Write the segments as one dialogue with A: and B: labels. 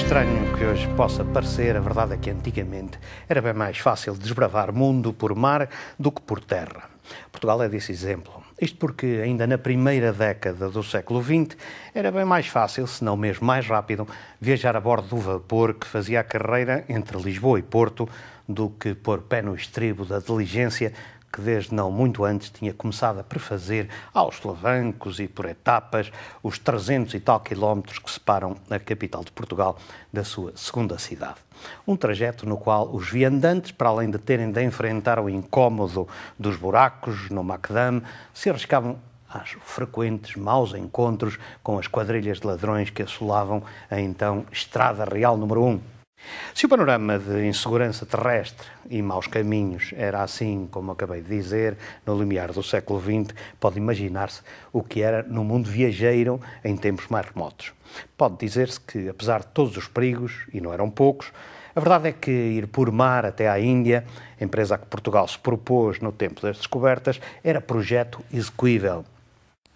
A: estranho que hoje possa parecer, a verdade é que antigamente era bem mais fácil desbravar mundo por mar do que por terra. Portugal é desse exemplo. Isto porque, ainda na primeira década do século XX, era bem mais fácil, se não mesmo mais rápido, viajar a bordo do vapor que fazia a carreira entre Lisboa e Porto do que pôr pé no estribo da diligência que desde não muito antes tinha começado a prefazer aos lavancos e por etapas os 300 e tal quilómetros que separam a capital de Portugal da sua segunda cidade. Um trajeto no qual os viandantes, para além de terem de enfrentar o incômodo dos buracos no Macdam, se arriscavam aos frequentes maus encontros com as quadrilhas de ladrões que assolavam a então Estrada Real número 1, se o panorama de insegurança terrestre e maus caminhos era assim, como acabei de dizer, no limiar do século XX, pode imaginar-se o que era no mundo viajeiro em tempos mais remotos. Pode dizer-se que, apesar de todos os perigos, e não eram poucos, a verdade é que ir por mar até à Índia, empresa a que Portugal se propôs no tempo das descobertas, era projeto execuível.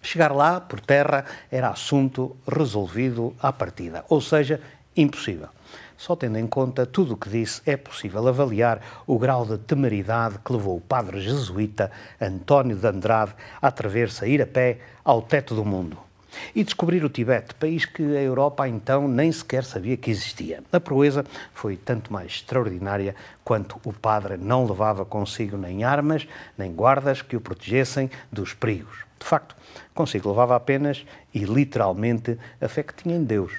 A: Chegar lá por terra era assunto resolvido à partida, ou seja, impossível. Só tendo em conta tudo o que disse, é possível avaliar o grau de temeridade que levou o padre jesuíta António de Andrade a atrever-se a ir a pé ao teto do mundo e descobrir o Tibete, país que a Europa então nem sequer sabia que existia. A proeza foi tanto mais extraordinária quanto o padre não levava consigo nem armas, nem guardas que o protegessem dos perigos. De facto, consigo levava apenas e literalmente a fé que tinha em Deus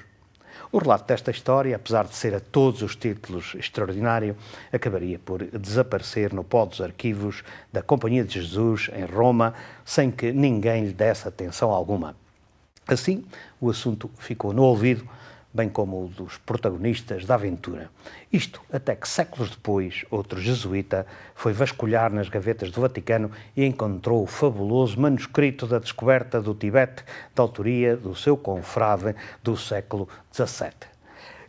A: o relato desta história, apesar de ser a todos os títulos extraordinário, acabaria por desaparecer no pó dos arquivos da Companhia de Jesus, em Roma, sem que ninguém lhe desse atenção alguma. Assim, o assunto ficou no ouvido bem como o dos protagonistas da aventura. Isto até que séculos depois, outro jesuíta foi vasculhar nas gavetas do Vaticano e encontrou o fabuloso manuscrito da descoberta do Tibete, da autoria do seu confrade do século XVII.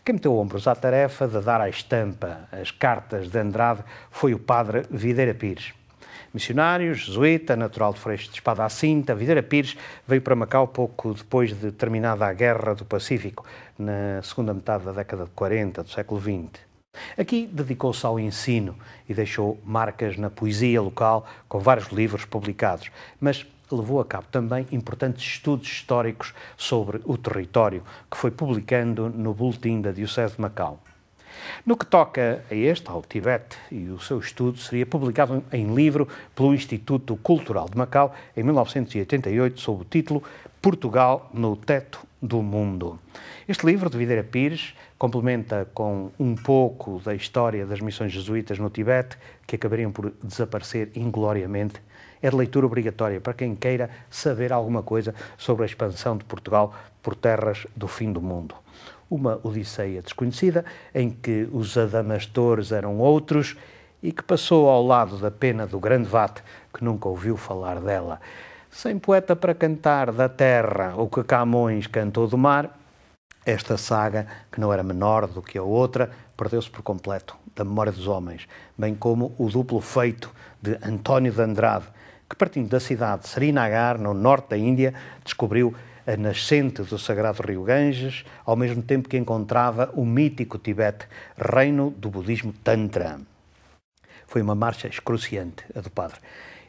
A: Quem meteu ombros à tarefa de dar à estampa as cartas de Andrade foi o padre Videira Pires missionários, jesuíta, natural de Freixo de Espada à Cinta, Videira Pires, veio para Macau pouco depois de terminada a Guerra do Pacífico, na segunda metade da década de 40 do século XX. Aqui dedicou-se ao ensino e deixou marcas na poesia local com vários livros publicados, mas levou a cabo também importantes estudos históricos sobre o território que foi publicando no Boletim da Diocese de Macau. No que toca a este, ao Tibete e o seu estudo, seria publicado em livro pelo Instituto Cultural de Macau em 1988, sob o título Portugal no Teto do Mundo. Este livro, de Videira Pires, complementa com um pouco da história das missões jesuítas no Tibete, que acabariam por desaparecer ingloriamente é de leitura obrigatória para quem queira saber alguma coisa sobre a expansão de Portugal por terras do fim do mundo uma Odisseia desconhecida, em que os adamastores eram outros e que passou ao lado da pena do grande vate, que nunca ouviu falar dela. Sem poeta para cantar da terra o que Camões cantou do mar, esta saga, que não era menor do que a outra, perdeu-se por completo da memória dos homens, bem como o duplo feito de António de Andrade, que partindo da cidade de Srinagar, no norte da Índia, descobriu a nascente do sagrado rio Ganges, ao mesmo tempo que encontrava o mítico Tibete, reino do budismo Tantra. Foi uma marcha excruciante, a do padre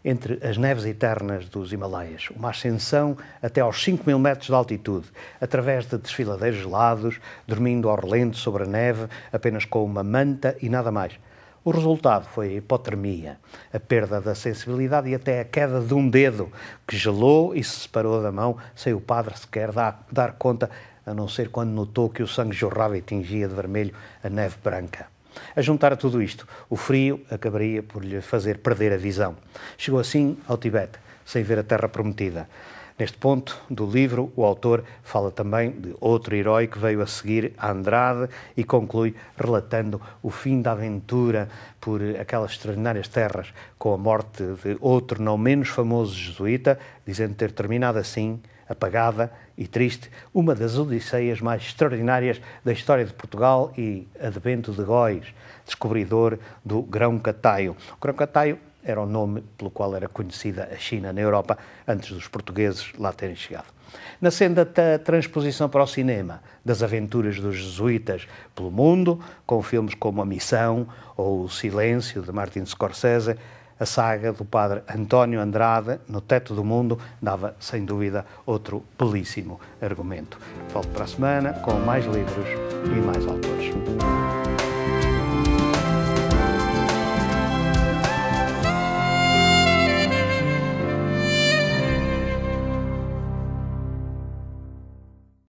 A: entre as neves eternas dos Himalaias, uma ascensão até aos 5 mil metros de altitude, através de desfiladeiros gelados, dormindo ao relento sobre a neve, apenas com uma manta e nada mais. O resultado foi a hipotermia, a perda da sensibilidade e até a queda de um dedo, que gelou e se separou da mão, sem o padre sequer dar, dar conta, a não ser quando notou que o sangue jorrava e tingia de vermelho a neve branca. A juntar a tudo isto, o frio acabaria por lhe fazer perder a visão. Chegou assim ao Tibete, sem ver a terra prometida. Neste ponto do livro, o autor fala também de outro herói que veio a seguir a Andrade e conclui relatando o fim da aventura por aquelas extraordinárias terras com a morte de outro não menos famoso jesuíta, dizendo ter terminado assim, apagada e triste, uma das odisseias mais extraordinárias da história de Portugal e a de Bento de Góis, descobridor do grão-cataio. O grão-cataio era o nome pelo qual era conhecida a China na Europa, antes dos portugueses lá terem chegado. Na senda da transposição para o cinema das aventuras dos jesuítas pelo mundo, com filmes como A Missão ou O Silêncio, de Martin Scorsese, a saga do padre António Andrade, No Teto do Mundo, dava, sem dúvida, outro belíssimo argumento. Volto para a semana com mais livros e mais autores.